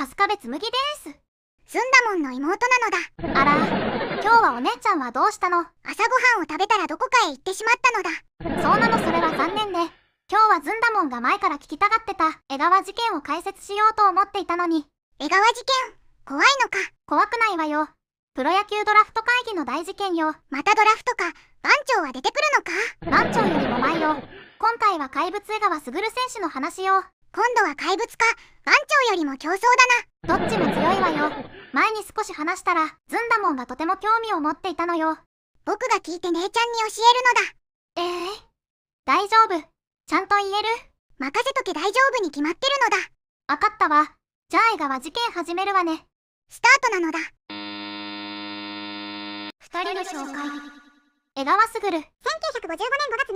カスカベつむぎですすんだもんの妹なのだあら今日はお姉ちゃんはどうしたの朝ごはんを食べたらどこかへ行ってしまったのだそうなのそれは残念で今日はずんだもんが前から聞きたがってた江川事件を解説しようと思っていたのに江川事件怖いのか怖くないわよプロ野球ドラフト会議の大事件よまたドラフトか番長は出てくるのか番長よりも前よ今回は怪物江川卓選手の話よ今度は怪物か番長よりも競争だなどっちも強いわよ前に少し話したらずんだもんがとても興味を持っていたのよ僕が聞いて姉ちゃんに教えるのだええー、大丈夫ちゃんと言える任せとけ大丈夫に決まってるのだ分かったわじゃあ映画は事件始めるわねスタートなのだ2人の紹介江川卓1955年5月